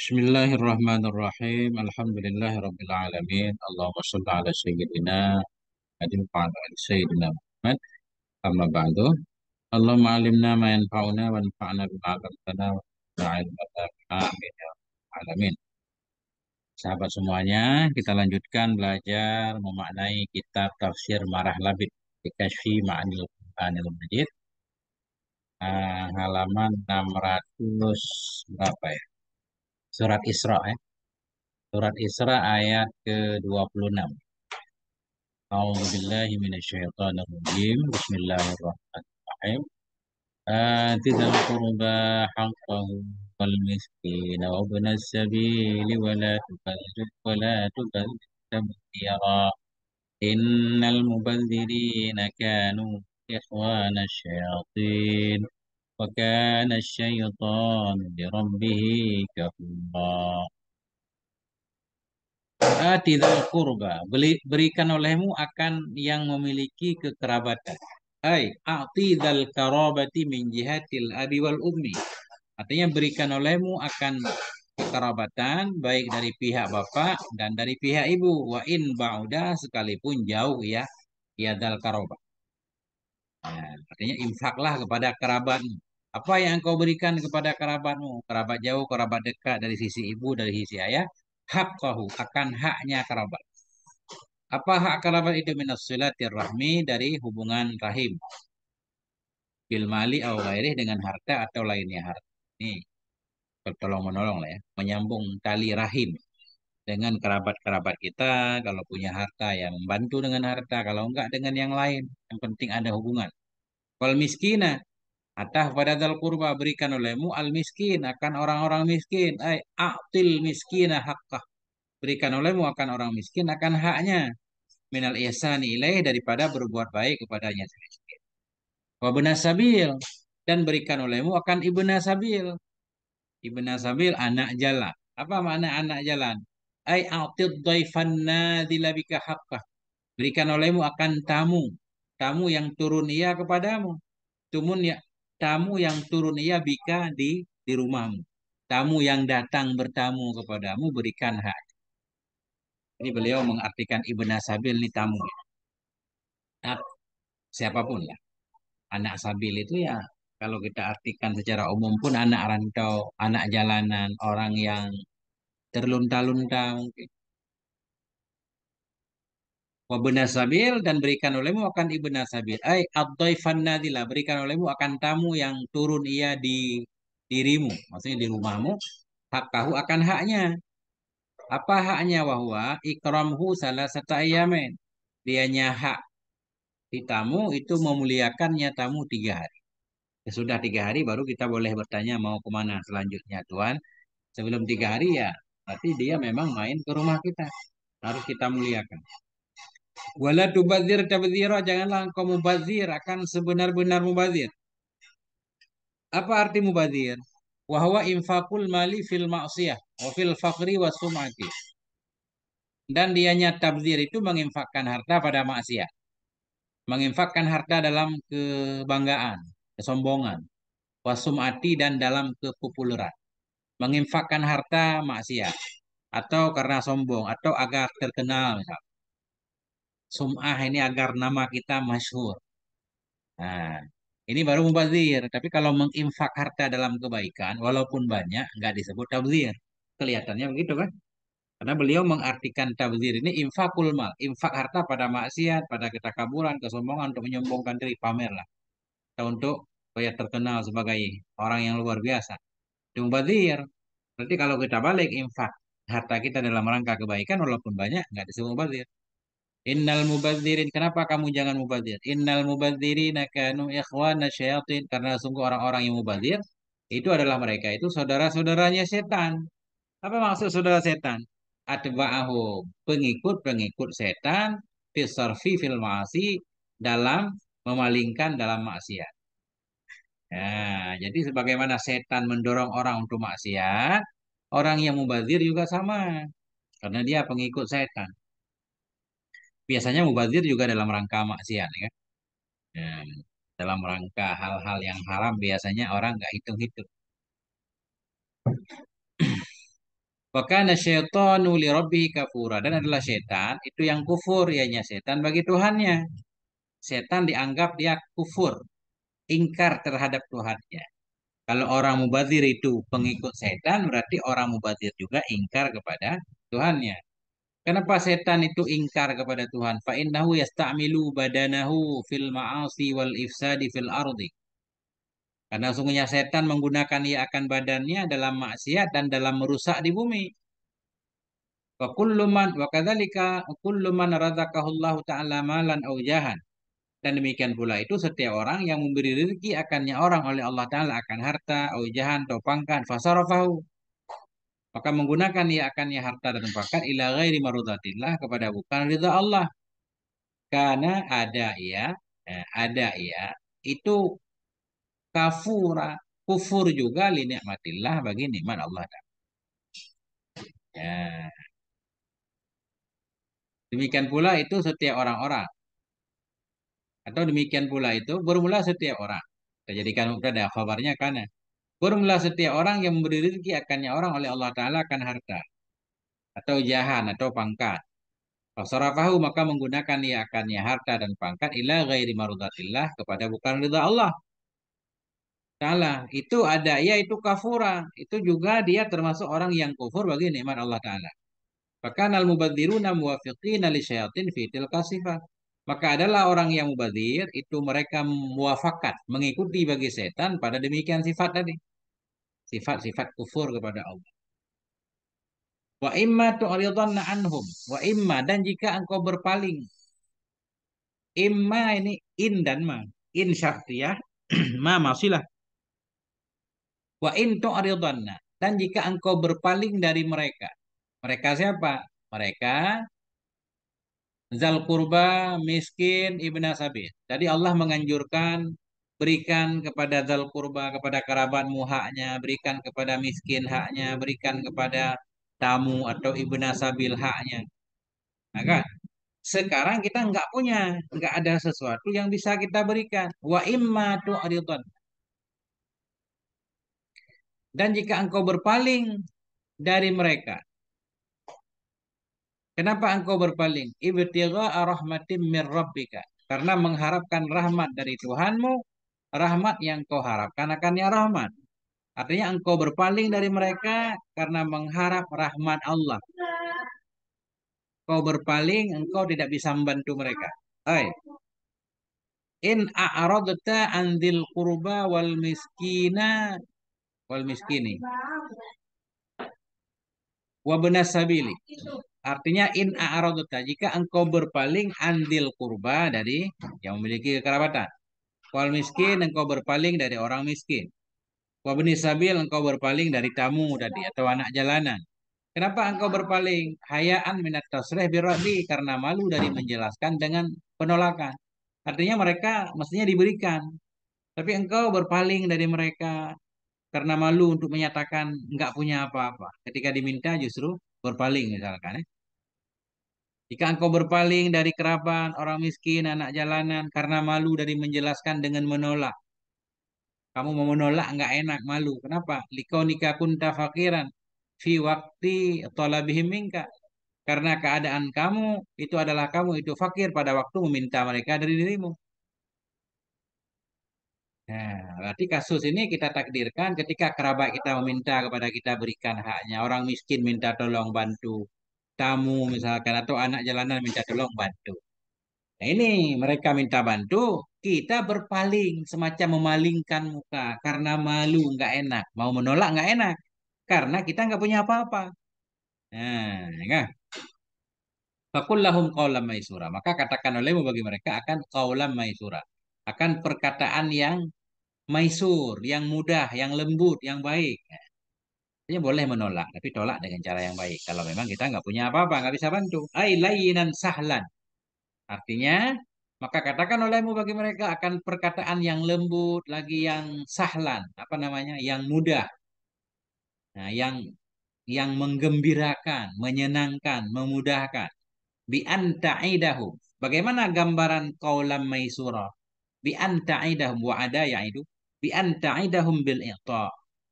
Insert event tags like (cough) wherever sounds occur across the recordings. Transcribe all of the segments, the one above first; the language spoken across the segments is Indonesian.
Bismillahirrahmanirrahim. Alhamdulillahirrabbilalamin. Allahumma salli ala sayyidina Adil fa'ala sayyidina Muhammad. Amma ba'du. Allahumma alimna ma yanfa'una wa nfa'na bima'alamtana wa nfa'ilmata amin ya alamin. Sahabat semuanya, kita lanjutkan belajar memaknai kitab tafsir Marah Labid. Dikasih ma'anil Quranil Majid. Uh, halaman 600 berapa ya? surat Isra ya. Surat Isra ayat ke-26. A'udzu billahi minasyaitonir Bismillahirrahmanirrahim. Ati dal qurba haqqahu wal miskin wa ibn as-sabil wa la tukallu wa la tukallu tamtira. Innal mubadzirina kanu ikhwana syaitin. وكان الشيطان لربه كفورا Atidal kurba, berikan olehmu akan yang memiliki kekerabatan. Ay, atidal karabati min jihatil abi wal ummi. Artinya berikan olehmu akan kekerabatan baik dari pihak bapak dan dari pihak ibu. Wa in ba'uda sekalipun jauh ya, ya dal nah, karoba. artinya infaklah kepada kerabatmu. Apa yang engkau berikan kepada kerabatmu, kerabat jauh, kerabat dekat dari sisi ibu, dari sisi ayah, hak kau akan haknya kerabat. Apa hak kerabat itu minas silatir rahmi dari hubungan rahim. Bil mali dengan harta atau lainnya harta. ini tolong menolong lah ya, menyambung tali rahim dengan kerabat-kerabat kita, kalau punya harta yang membantu dengan harta, kalau enggak dengan yang lain. Yang penting ada hubungan. kalau miskinah Atah pada dal kurba berikan olehmu al miskin akan orang-orang miskin. Ay, aktil miskin hakkah. Berikan olehmu akan orang miskin akan haknya. Minal ihsani ilaih daripada berbuat baik kepadanya. Wa benasabil. Dan berikan olehmu akan ibna sabil. Ibna sabil anak jalan. Apa makna anak jalan? Ay atid daifan nadilabika hakkah. Berikan olehmu akan tamu. Tamu yang turun ia kepadamu. Tumun ya tamu yang turun ia bika di di rumahmu. Tamu yang datang bertamu kepadamu berikan hak. Ini beliau mengartikan Ibn Sabil ini tamu. Ya. Siapapun ya. Anak Sabil itu ya kalau kita artikan secara umum pun anak rantau, anak jalanan, orang yang terlunta-lunta mungkin. Wabunasabil dan berikan olehmu akan ibn nasabil. Ay abdoifan nadila. Berikan olehmu akan tamu yang turun ia di dirimu. Maksudnya di rumahmu. Hak tahu akan haknya. Apa haknya wahwa? Ikramhu salah satu ayamen. Dianya hak. Di tamu itu memuliakannya tamu tiga hari. Ya sudah tiga hari baru kita boleh bertanya mau kemana selanjutnya Tuhan. Sebelum tiga hari ya. Berarti dia memang main ke rumah kita. Harus kita muliakan. Wala tubazir tabzira, janganlah engkau mubazir akan sebenar-benar mubazir. Apa arti mubazir? Wahwa infakul mali fil ma'siyah wa fil faqri wa sum'ati. Dan dianya tabzir itu menginfakkan harta pada maksiat. Menginfakkan harta dalam kebanggaan, kesombongan, wasumati dan dalam kepopuleran. Menginfakkan harta maksiat atau karena sombong atau agar terkenal misalnya sum'ah ini agar nama kita masyhur. Nah, ini baru mubazir. Tapi kalau menginfak harta dalam kebaikan, walaupun banyak, nggak disebut tabzir. Kelihatannya begitu kan? Karena beliau mengartikan tabzir ini infakul mal. Infak harta pada maksiat, pada ketakaburan, kesombongan, untuk menyombongkan diri, pamer lah. Atau untuk supaya terkenal sebagai orang yang luar biasa. Itu mubazir. Berarti kalau kita balik infak harta kita dalam rangka kebaikan, walaupun banyak, nggak disebut mubazir. Innal mubadzirin. Kenapa kamu jangan mubadzir? Innal mubadzirina kanu ikhwana syayatin. Karena sungguh orang-orang yang mubadzir itu adalah mereka itu saudara-saudaranya setan. Apa maksud saudara setan? Adba'ahu. pengikut-pengikut setan fisarfi fil ma'asi dalam memalingkan dalam maksiat. Nah, jadi sebagaimana setan mendorong orang untuk maksiat, orang yang mubazir juga sama. Karena dia pengikut setan biasanya mubazir juga dalam rangka maksiat ya. Hmm. dalam rangka hal-hal yang haram biasanya orang nggak hitung-hitung. (clears throat) Wakana syaitanu li rabbihi kafura. Dan adalah setan itu yang kufur, ianya setan bagi Tuhannya. Setan dianggap dia kufur, ingkar terhadap Tuhannya. Kalau orang mubazir itu pengikut setan, berarti orang mubazir juga ingkar kepada Tuhannya. Kenapa setan itu ingkar kepada Tuhan? Fa innahu yasta'milu badanahu fil ma'asi wal ifsadi fil ardi. Karena sungguhnya setan menggunakan ia akan badannya dalam maksiat dan dalam merusak di bumi. Wa kullu man wa kadzalika kullu man razaqahullahu ta'ala malan aw jahan. Dan demikian pula itu setiap orang yang memberi rezeki akannya orang oleh Allah Ta'ala akan harta, aujahan, topangkan. pangkan, fasarafahu. Maka menggunakan ia akannya harta dan pakat ila ghairi marudatillah kepada bukan ridha Allah. Karena ada ya eh, ada ya itu kafura, kufur juga li nikmatillah bagi nikmat Allah. Ya. Demikian pula itu setiap orang-orang. Atau demikian pula itu bermula setiap orang. terjadikan mudah khabarnya karena ya. Kurumlah setiap orang yang memberi rezeki akannya orang oleh Allah Ta'ala akan harta. Atau jahan atau pangkat. Fasarafahu maka menggunakan ia akannya harta dan pangkat ila ghairi marudatillah kepada bukan rida Allah. Ta'ala. Itu ada ia ya itu kafura. Itu juga dia termasuk orang yang kufur bagi nikmat Allah Ta'ala. Bahkan al-mubadziruna muwafiqina li syayatin fitil kasifah. Maka adalah orang yang mubadir itu mereka muafakat, mengikuti bagi setan pada demikian sifat tadi. Sifat-sifat kufur kepada Allah. Wa imma tu'ridanna anhum. Wa imma dan jika engkau berpaling. Imma ini in dan ma. In syaktiyah. (clears throat) ma masilah. Wa in tu'ridanna. Dan jika engkau berpaling dari mereka. Mereka siapa? Mereka zal kurba, miskin, ibn sabil. Jadi Allah menganjurkan berikan kepada zal kurba, kepada kerabatmu haknya, berikan kepada miskin haknya, berikan kepada tamu atau ibn sabil haknya. Nah kan? Sekarang kita nggak punya, nggak ada sesuatu yang bisa kita berikan. Wa imma tu'ridun. Dan jika engkau berpaling dari mereka, Kenapa engkau berpaling? Ibtigha'a rahmatim min rabbika. Karena mengharapkan rahmat dari Tuhanmu, rahmat yang kau harapkan ya rahmat. Artinya engkau berpaling dari mereka karena mengharap rahmat Allah. Kau berpaling, engkau tidak bisa membantu mereka. Hai. In a'radta anzil kurba qurba wal miskina wal miskini. Wa sabili. Artinya in a'arodota. jika engkau berpaling andil kurba dari yang memiliki kekerabatan. Wal miskin engkau berpaling dari orang miskin. Wabni sabil engkau berpaling dari tamu dari iya. atau anak jalanan. Kenapa engkau iya. berpaling? Hayaan minat tasrih birodi karena malu dari menjelaskan dengan penolakan. Artinya mereka mestinya diberikan. Tapi engkau berpaling dari mereka karena malu untuk menyatakan nggak punya apa-apa. Ketika diminta justru berpaling misalkan ya. Jika engkau berpaling dari kerabat, orang miskin, anak jalanan, karena malu dari menjelaskan dengan menolak. Kamu mau menolak nggak enak malu. Kenapa? Likau nikah kunta fakiran fi waktu tolabihim minka. Karena keadaan kamu itu adalah kamu itu fakir pada waktu meminta mereka dari dirimu. Nah, berarti kasus ini kita takdirkan ketika kerabat kita meminta kepada kita berikan haknya. Orang miskin minta tolong bantu tamu misalkan atau anak jalanan minta tolong bantu. Nah, ini mereka minta bantu, kita berpaling semacam memalingkan muka karena malu nggak enak, mau menolak nggak enak karena kita nggak punya apa-apa. Nah, ya kan? Fakullahum qawlam maisura. Maka katakan olehmu bagi mereka akan qawlam maisura. Akan perkataan yang maisur, yang mudah, yang lembut, yang baik. Artinya boleh menolak, tapi tolak dengan cara yang baik. Kalau memang kita nggak punya apa-apa, nggak bisa bantu. Ay layinan sahlan. Artinya, maka katakan olehmu bagi mereka akan perkataan yang lembut, lagi yang sahlan, apa namanya, yang mudah. Nah, yang yang menggembirakan, menyenangkan, memudahkan. Bi anta'idahum. Bagaimana gambaran kaulam maisura? Bi anta'idahum wa ada ya'idu. Ya bi anta'idahum bil iqta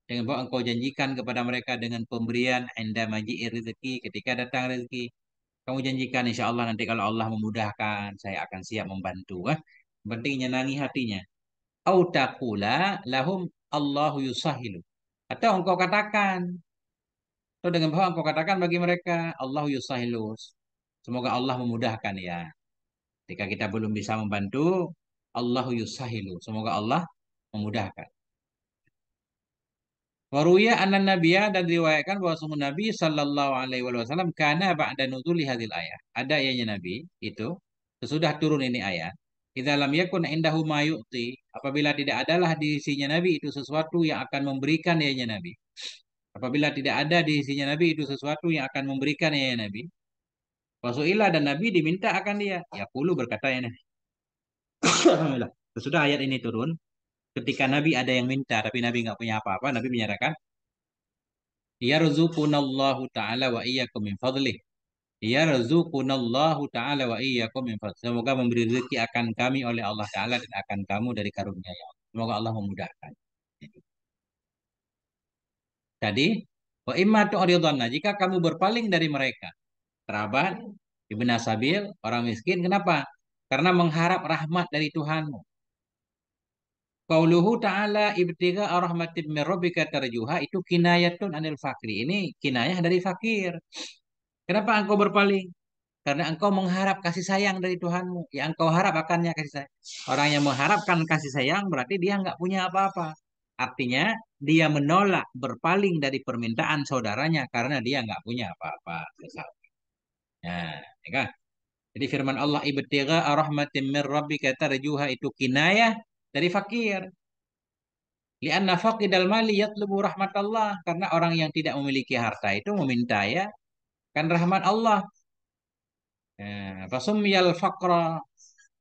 dengan bahwa engkau janjikan kepada mereka dengan pemberian anda majiir rezeki ketika datang rezeki kamu janjikan insya Allah nanti kalau Allah memudahkan saya akan siap membantu eh? pentingnya nangi hatinya au taqula lahum Allahu yusahilu atau engkau katakan atau dengan bahwa engkau katakan bagi mereka Allahu yusahilu semoga Allah memudahkan ya ketika kita belum bisa membantu Allahu yusahilu semoga Allah memudahkan. Waruya anan nabiya dan diriwayatkan bahwa sungguh Nabi Shallallahu Alaihi Wasallam karena ba'da nuzuli hadil ayat. Ada ayatnya Nabi itu sesudah turun ini ayat. Kita dalam yakun indahu ma yu'ti, apabila tidak adalah di sisinya Nabi itu sesuatu yang akan memberikan ayatnya Nabi. Apabila tidak ada di sisinya Nabi itu sesuatu yang akan memberikan ayatnya Nabi. Wasuila dan Nabi diminta akan dia. Ya puluh berkata ya Nabi. (coughs) Sesudah ayat ini turun, ketika Nabi ada yang minta tapi Nabi nggak punya apa-apa Nabi menyatakan rezukunallahu taala wa iyyakum min ya rezukunallahu taala wa iyyakum min fadli semoga memberi rezeki akan kami oleh Allah taala dan akan kamu dari karunia ya Allah semoga Allah memudahkan tadi wa imma tu'ridanna jika kamu berpaling dari mereka kerabat ibnu sabil orang miskin kenapa karena mengharap rahmat dari Tuhanmu Qauluhu ta'ala ibtiga rahmatin min rabbika tarjuha itu kinayatun anil fakir Ini kinayah dari fakir. Kenapa engkau berpaling? Karena engkau mengharap kasih sayang dari Tuhanmu. Yang engkau harap akannya kasih sayang. Orang yang mengharapkan kasih sayang berarti dia nggak punya apa-apa. Artinya dia menolak berpaling dari permintaan saudaranya karena dia nggak punya apa-apa. Nah, ya kan? Jadi firman Allah ibtiga rahmatin min rabbika tarjuha itu kinayah dari fakir. Lianna faqidal mali yatlubu Allah Karena orang yang tidak memiliki harta itu meminta ya. Kan rahmat Allah. Eh, fasummiyal faqra.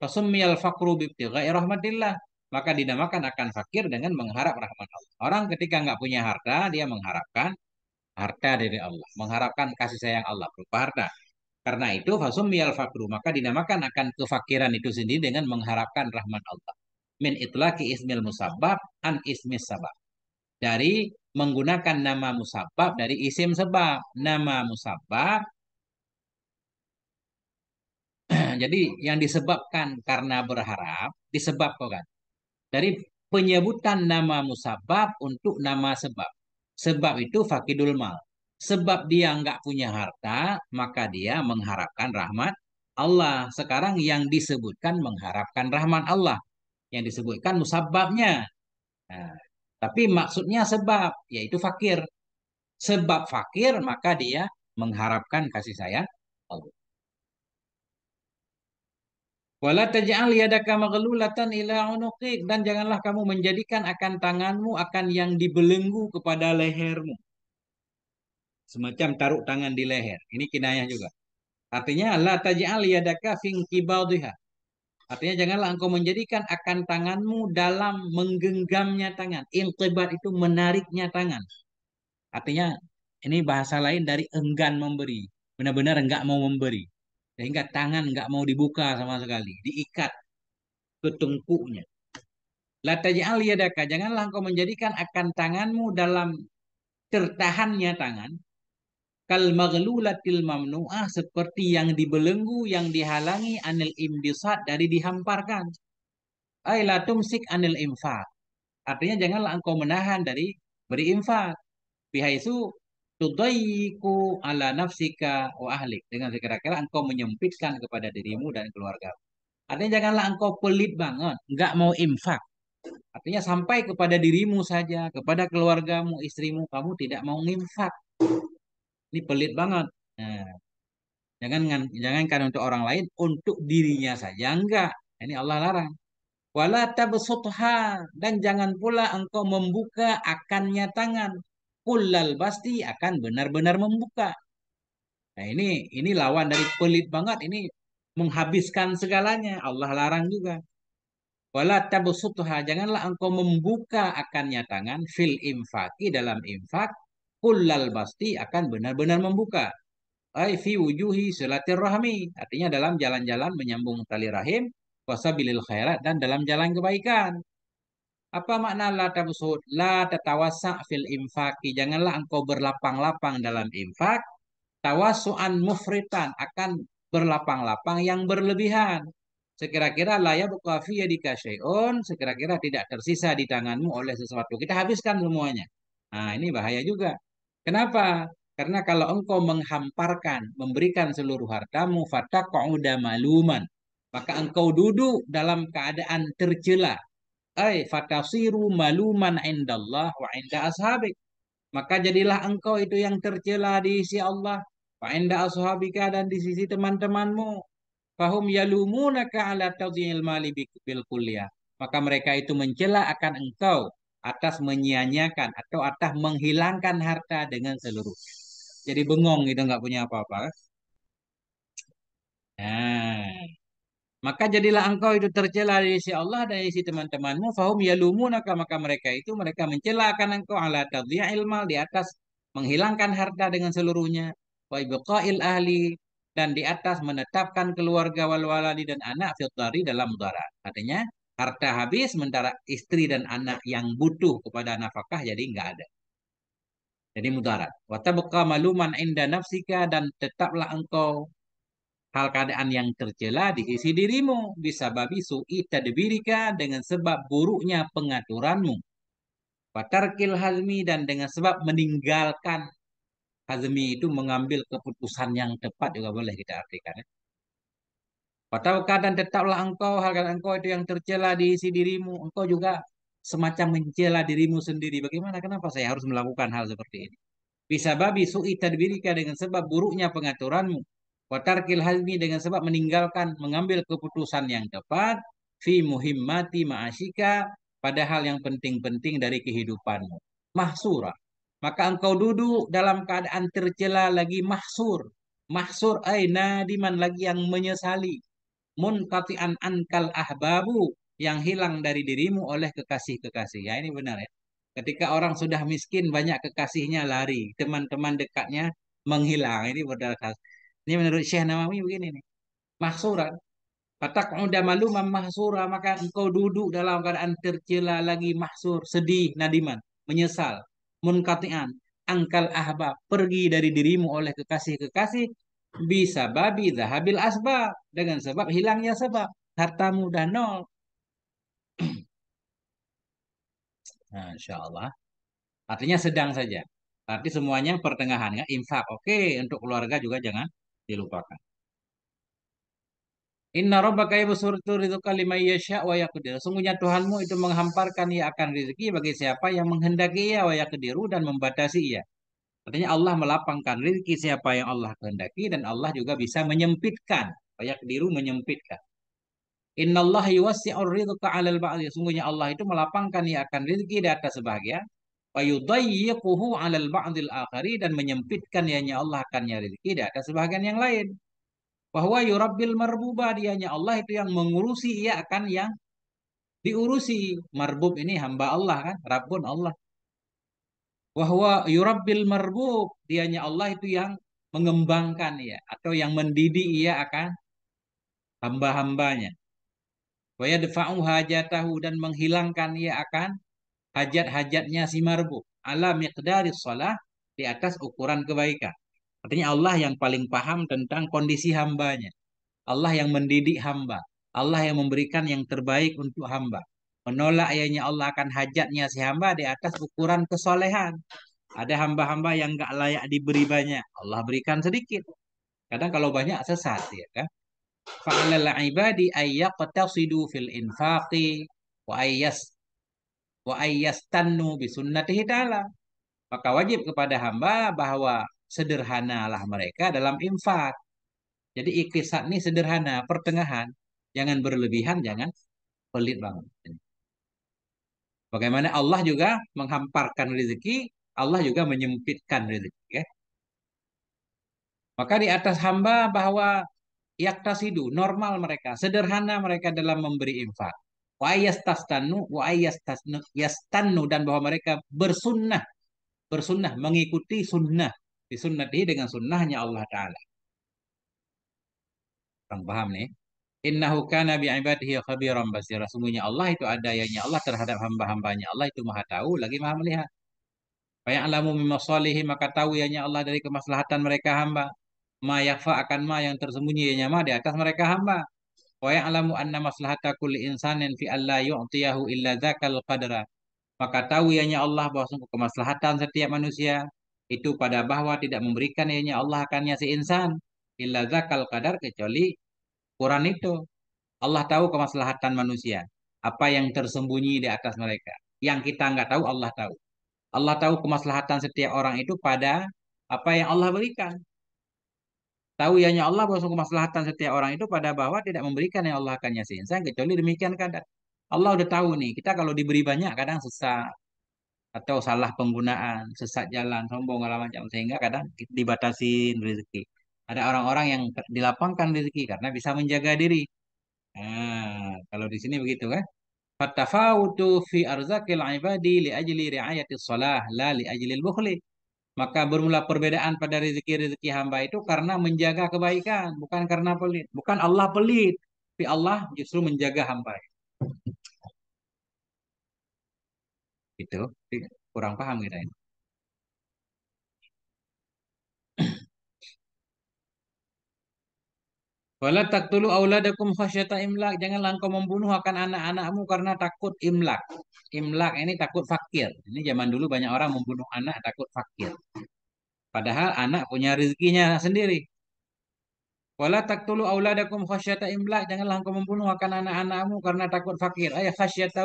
Fasummiyal faqru bibtigai rahmatillah. Maka dinamakan akan fakir dengan mengharap rahmat Allah. Orang ketika nggak punya harta, dia mengharapkan harta dari Allah. Mengharapkan kasih sayang Allah berupa harta. Karena itu fasummiyal faqru. Maka dinamakan akan kefakiran itu sendiri dengan mengharapkan rahmat Allah min itlaki ismil Musabab an Ismi sabab. Dari menggunakan nama musabab dari isim sebab. Nama musabab (clears throat) jadi yang disebabkan karena berharap disebabkan dari penyebutan nama musabab untuk nama sebab. Sebab itu fakidul mal. Sebab dia nggak punya harta, maka dia mengharapkan rahmat Allah. Sekarang yang disebutkan mengharapkan rahmat Allah yang disebutkan musababnya. Nah, tapi maksudnya sebab, yaitu fakir. Sebab fakir, maka dia mengharapkan kasih sayang Allah. Wala taj'al yadaka maghlulatan ila unuqik dan janganlah kamu menjadikan akan tanganmu akan yang dibelenggu kepada lehermu. Semacam taruh tangan di leher. Ini kinayah juga. Artinya la taj'al yadaka fi Artinya janganlah engkau menjadikan akan tanganmu dalam menggenggamnya tangan. Inqibat itu menariknya tangan. Artinya ini bahasa lain dari enggan memberi. Benar-benar enggak mau memberi. Sehingga tangan enggak mau dibuka sama sekali. Diikat ke tungkunya. Lataj'al yadaka. Janganlah engkau menjadikan akan tanganmu dalam tertahannya tangan kal maghlulatil mamnu'ah seperti yang dibelenggu yang dihalangi anil imdisad dari dihamparkan ay la tumsik anil infaq artinya janganlah engkau menahan dari berinfak bihaitsu tudayiku ala nafsika wa ahlik dengan kira kira engkau menyempitkan kepada dirimu dan keluarga artinya janganlah engkau pelit banget Enggak mau infak artinya sampai kepada dirimu saja kepada keluargamu istrimu kamu tidak mau infak ini pelit banget nah, jangan jangankan untuk orang lain untuk dirinya saja enggak ini Allah larang wala tabsutha dan jangan pula engkau membuka akannya tangan kullal pasti akan benar-benar membuka nah ini ini lawan dari pelit banget ini menghabiskan segalanya Allah larang juga wala tabsutha janganlah engkau membuka akannya tangan fil infaki dalam infak kullal basti akan benar-benar membuka. Ay fi wujuhi silatir rahmi. Artinya dalam jalan-jalan menyambung tali rahim, kuasa bilil khairat dan dalam jalan kebaikan. Apa makna la tabusud? La tatawasa fil infaki. Janganlah engkau berlapang-lapang dalam infak. Tawasu'an mufritan akan berlapang-lapang yang berlebihan. Sekira-kira layak bukafiya di kasyon, sekira-kira tidak tersisa di tanganmu oleh sesuatu. Kita habiskan semuanya. Nah, ini bahaya juga. Kenapa? Karena kalau engkau menghamparkan, memberikan seluruh hartamu, fataqa'uda maluman. Maka engkau duduk dalam keadaan tercela. Ay, fatasiru maluman indallah wa inda ashabik. Maka jadilah engkau itu yang tercela di sisi Allah. Wa inda ashabika dan di sisi teman-temanmu. Fahum yalumunaka ala tazil mali bil kuliah. Maka mereka itu mencela akan engkau atas menyia-nyiakan atau atas menghilangkan harta dengan seluruh, Jadi bengong gitu nggak punya apa-apa. Nah, maka jadilah engkau itu tercela dari sisi Allah dan dari sisi teman-temanmu. Fahum yalumunaka maka mereka itu mereka mencela akan engkau ala tadhiya ilmal di atas menghilangkan harta dengan seluruhnya. Wa ibuqa'il ahli dan di atas menetapkan keluarga wal waladi dan anak fitari dalam darat. Artinya harta habis, sementara istri dan anak yang butuh kepada nafkah jadi nggak ada. Jadi mudarat. Watabqa maluman inda nafsika dan tetaplah engkau hal keadaan yang tercela di sisi dirimu bisa babi su'i tadbirika dengan sebab buruknya pengaturanmu. Watarkil halmi dan dengan sebab meninggalkan hazmi itu mengambil keputusan yang tepat juga boleh kita artikan. Ya. Ataukah dan tetaplah engkau hal engkau itu yang tercela di isi dirimu, engkau juga semacam mencela dirimu sendiri. Bagaimana kenapa saya harus melakukan hal seperti ini? Bisa babi su'i tadbirika dengan sebab buruknya pengaturanmu. Watarkil hazmi dengan sebab meninggalkan mengambil keputusan yang tepat fi muhimmati ma'asyika pada hal yang penting-penting dari kehidupanmu. Mahsura. Maka engkau duduk dalam keadaan tercela lagi mahsur. Mahsur aina diman lagi yang menyesali munqati'an ankal ahbabu yang hilang dari dirimu oleh kekasih-kekasih. Ya ini benar ya. Ketika orang sudah miskin banyak kekasihnya lari, teman-teman dekatnya menghilang. Ini benar Ini menurut Syekh Nawawi begini nih. Mahsuran Patak udah malu mahsura maka engkau duduk dalam keadaan tercela lagi mahsur, sedih, nadiman, menyesal, munkatian, angkal ahbab, pergi dari dirimu oleh kekasih-kekasih bisa babi zahabil asbab dengan sebab hilangnya sebab hartamu mudah nol (clears throat) nah, insya Allah artinya sedang saja arti semuanya pertengahannya infak oke untuk keluarga juga jangan dilupakan Inna rabbaka yabsutu rizqa liman yasha wa yaqdir. Sungguhnya Tuhanmu itu menghamparkan ia akan rezeki bagi siapa yang menghendaki ia wa yaqdiru dan membatasi ia. Artinya Allah melapangkan rezeki siapa yang Allah kehendaki dan Allah juga bisa menyempitkan. Banyak diru menyempitkan. inna Allah yuwassi'ur rizqa 'alal ba'di. Sungguhnya Allah itu melapangkan ia akan rezeki di atas sebagian wa yudayyiquhu 'alal ba'dil akhari dan menyempitkan ianya Allah ia rezeki di atas sebahagian yang lain. Bahwa yurabbil marbuba dianya Allah itu yang mengurusi ia akan yang diurusi. Marbub ini hamba Allah kan, Rabbun Allah. Wahwa yurabbil marbub. Dianya Allah itu yang mengembangkan ya atau yang mendidik ia akan hamba-hambanya. Wa yadfa'u hajatahu dan menghilangkan ia akan hajat-hajatnya si marbub ala miqdari shalah di atas ukuran kebaikan. Artinya Allah yang paling paham tentang kondisi hambanya. Allah yang mendidik hamba. Allah yang memberikan yang terbaik untuk hamba. Menolak ayahnya Allah akan hajatnya si hamba di atas ukuran kesolehan. Ada hamba-hamba yang nggak layak diberi banyak. Allah berikan sedikit. Kadang kalau banyak sesat ya kan. Fa'alal ibadi ayyaqtasidu fil infaqi wa ayyas wa ayyastannu bi sunnatihi ta'ala. Maka wajib kepada hamba bahwa sederhanalah mereka dalam infak. Jadi ikhlas ini sederhana, pertengahan. Jangan berlebihan, jangan pelit banget. Bagaimana Allah juga menghamparkan rezeki, Allah juga menyempitkan rezeki. Ya. Maka di atas hamba bahwa yaktasidu, normal mereka, sederhana mereka dalam memberi infak. Wa yastastanu, wa yastanu, dan bahwa mereka bersunnah, bersunnah, mengikuti sunnah. Disunnati dengan sunnahnya Allah Ta'ala. Orang paham nih? Innahu kana bi ibadihi khabiran basira. Sungguhnya Allah itu ada yaitu Allah terhadap hamba-hambanya. Allah itu Maha tahu lagi Maha melihat. Fa ya'lamu mimma salihi maka tahu yaitu Allah dari kemaslahatan mereka hamba. Ma yakfa akan ma yang tersembunyi yaitu ma di atas mereka hamba. Wa ya'lamu anna maslahata kulli insanin fi alla yu'tiyahu illa dzakal qadra. Maka tahu yaitu Allah bahwa sungguh kemaslahatan setiap manusia itu pada bahwa tidak memberikan yaitu Allah akannya si insan illa zakal qadar kecuali Quran itu Allah tahu kemaslahatan manusia, apa yang tersembunyi di atas mereka. Yang kita nggak tahu Allah tahu. Allah tahu kemaslahatan setiap orang itu pada apa yang Allah berikan. Tahu ianya Allah bahwa kemaslahatan setiap orang itu pada bahwa tidak memberikan yang Allah akan nyasihin. Saya kecuali demikian kadang. Allah udah tahu nih, kita kalau diberi banyak kadang sesat atau salah penggunaan, sesat jalan, sombong, segala macam sehingga kadang dibatasi rezeki. Ada orang-orang yang dilapangkan rezeki karena bisa menjaga diri. Nah, kalau di sini begitu kan? Fatafawutu fi arzakil ibadi li ajli riayati salah la li ajli bukhli. Maka bermula perbedaan pada rezeki-rezeki hamba itu karena menjaga kebaikan, bukan karena pelit. Bukan Allah pelit, tapi Allah justru menjaga hamba. Itu gitu. kurang paham kita ini. Wala taktulu auladakum khasyata imlak. Janganlah engkau membunuh akan anak-anakmu karena takut imlak. Imlak ini takut fakir. Ini zaman dulu banyak orang membunuh anak takut fakir. Padahal anak punya rezekinya sendiri. Wala taktulu auladakum khasyata imlak. Janganlah engkau membunuh akan anak-anakmu karena takut fakir. Ayah khasyata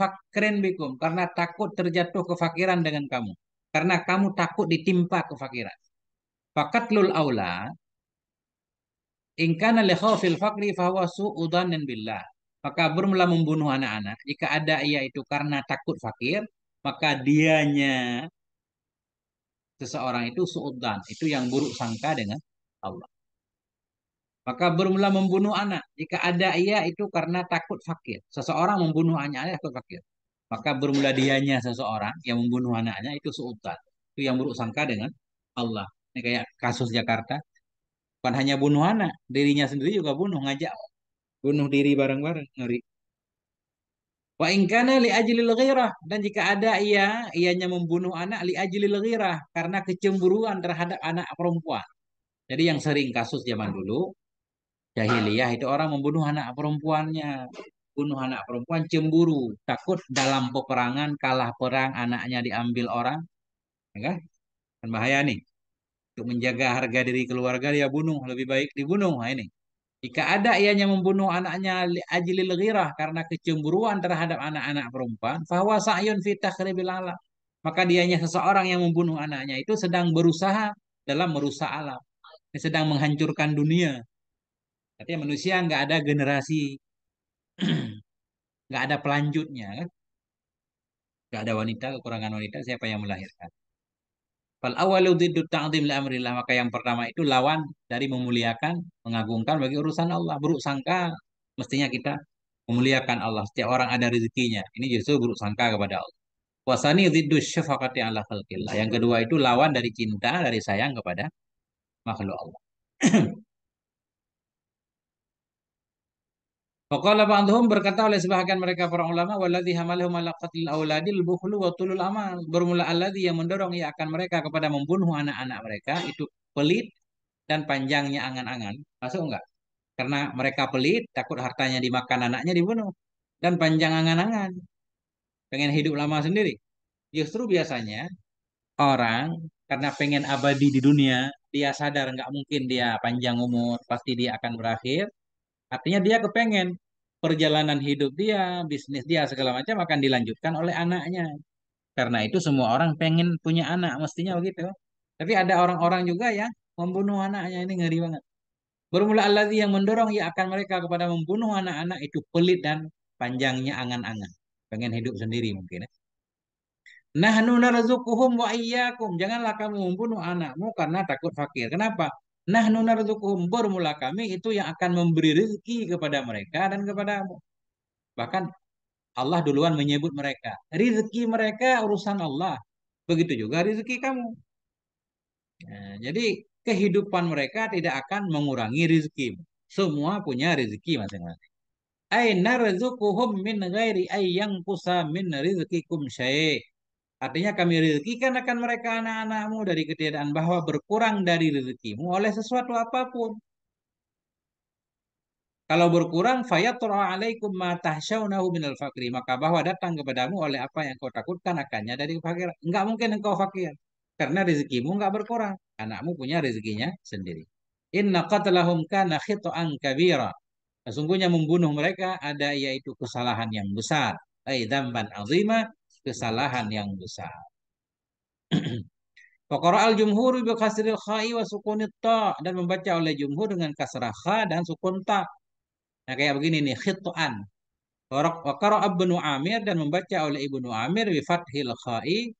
fakrin bikum. Karena takut terjatuh kefakiran dengan kamu. Karena kamu takut ditimpa kefakiran. Fakatlul aula In kana li khawfil faqri fahuwa su'udhanin billah. Maka bermula membunuh anak-anak. Jika ada ia itu karena takut fakir, maka dianya seseorang itu su'udhan. Itu yang buruk sangka dengan Allah. Maka bermula membunuh anak. Jika ada ia itu karena takut fakir. Seseorang membunuh anaknya takut fakir. Maka bermula dianya seseorang yang membunuh anaknya itu su'udan. Itu yang buruk sangka dengan Allah. Ini kayak kasus Jakarta bukan hanya bunuh anak dirinya sendiri juga bunuh ngajak bunuh diri bareng-bareng ngeri wa ingkana li ajlil ghirah dan jika ada ia ianya membunuh anak li ajlil ghirah karena kecemburuan terhadap anak perempuan jadi yang sering kasus zaman dulu jahiliyah itu orang membunuh anak perempuannya bunuh anak perempuan cemburu takut dalam peperangan kalah perang anaknya diambil orang ya kan, kan bahaya nih untuk menjaga harga diri keluarga dia bunuh lebih baik dibunuh nah, ini jika ada ianya membunuh anaknya Ajilil ghirah karena kecemburuan terhadap anak-anak perempuan bahwa sa'yun fi takhribil alam maka dianya seseorang yang membunuh anaknya itu sedang berusaha dalam merusak alam dia sedang menghancurkan dunia artinya manusia nggak ada generasi (clears throat) nggak ada pelanjutnya kan nggak ada wanita kekurangan wanita siapa yang melahirkan Fal awalu diddu ta'zim amrillah. Maka yang pertama itu lawan dari memuliakan, mengagungkan bagi urusan Allah. Buruk sangka mestinya kita memuliakan Allah. Setiap orang ada rezekinya. Ini justru buruk sangka kepada Allah. Wasani diddu syafaqati ala khalqillah. Yang kedua itu lawan dari cinta, dari sayang kepada makhluk Allah. (clears throat) Faqala ba'dhum berkata oleh sebahagian mereka para ulama waladhi hamalahum ala qatlil lebih bukhlu wa tulul amal. Bermula alladhi yang mendorong ia akan mereka kepada membunuh anak-anak mereka itu pelit dan panjangnya angan-angan. Masuk enggak? Karena mereka pelit, takut hartanya dimakan anaknya dibunuh dan panjang angan-angan. Pengen hidup lama sendiri. Justru biasanya orang karena pengen abadi di dunia, dia sadar nggak mungkin dia panjang umur, pasti dia akan berakhir. Artinya dia kepengen perjalanan hidup dia, bisnis dia segala macam akan dilanjutkan oleh anaknya. Karena itu semua orang pengen punya anak, mestinya begitu. Tapi ada orang-orang juga yang membunuh anaknya ini ngeri banget. Bermula Allah yang mendorong ia akan mereka kepada membunuh anak-anak itu pelit dan panjangnya angan-angan. Pengen hidup sendiri mungkin. Ya. Nahnu narzuquhum wa iyyakum. Janganlah kamu membunuh anakmu karena takut fakir. Kenapa? Nah, nunarzukuhum bermula kami itu yang akan memberi rezeki kepada mereka dan kepadamu. Bahkan Allah duluan menyebut mereka. Rezeki mereka urusan Allah. Begitu juga rezeki kamu. Nah, jadi kehidupan mereka tidak akan mengurangi rezeki Semua punya rezeki masing-masing. Ainarzukuhum min ghairi ayyang kusa min rizkikum syaih. Artinya kami rezekikan akan mereka anak-anakmu dari ketiadaan bahwa berkurang dari rezekimu oleh sesuatu apapun. Kalau berkurang, fayatura alaikum minal fakri. Maka bahwa datang kepadamu oleh apa yang kau takutkan akannya dari fakir. Enggak mungkin engkau fakir. Karena rezekimu enggak berkurang. Anakmu punya rezekinya sendiri. Inna qatlahum kana khito'an kabira. Sesungguhnya membunuh mereka ada yaitu kesalahan yang besar. Ay dzamban azima kesalahan yang besar. Pokor al jumhur bi kasril khai wa dan membaca oleh jumhur dengan kasrah kha dan sukun ta. Nah kayak begini nih khituan. Wa qara'a Amir dan membaca oleh Ibnu Amir bi fathil khai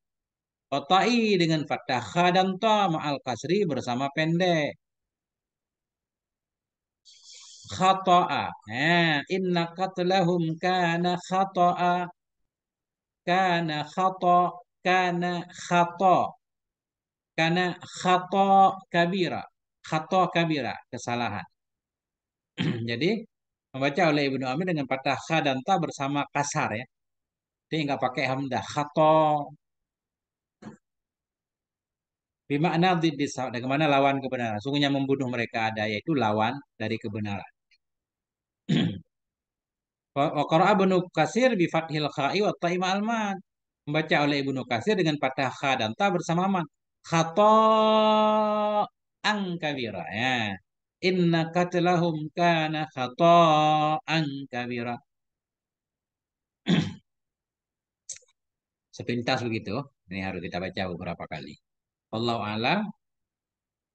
Kotai dengan fathah kha dan ta ma'al kasri bersama pendek. Khata'a. Nah, inna qatlahum kana khata'a kana khata kana khata kana khata kabira khata kabira kesalahan (clears throat) jadi membaca oleh Ibnu Amir dengan patah kha dan ta bersama kasar ya dia nggak pakai hamdah khata bimakna dengan kemana lawan kebenaran sungguhnya membunuh mereka ada yaitu lawan dari kebenaran (clears throat) Wakara Ibnu kasir bi fathil kha'i wa ta'ima alman. Membaca oleh Ibnu kasir dengan patah kha dan ta bersama man. Khata kabira. Ya. Inna qatlahum kana khata kabira. (clears throat) Sepintas begitu. Ini harus kita baca beberapa kali. Allah alam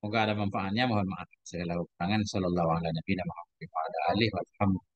Moga ada manfaatnya. Mohon maaf segala kekurangan. Sallallahu alaihi wa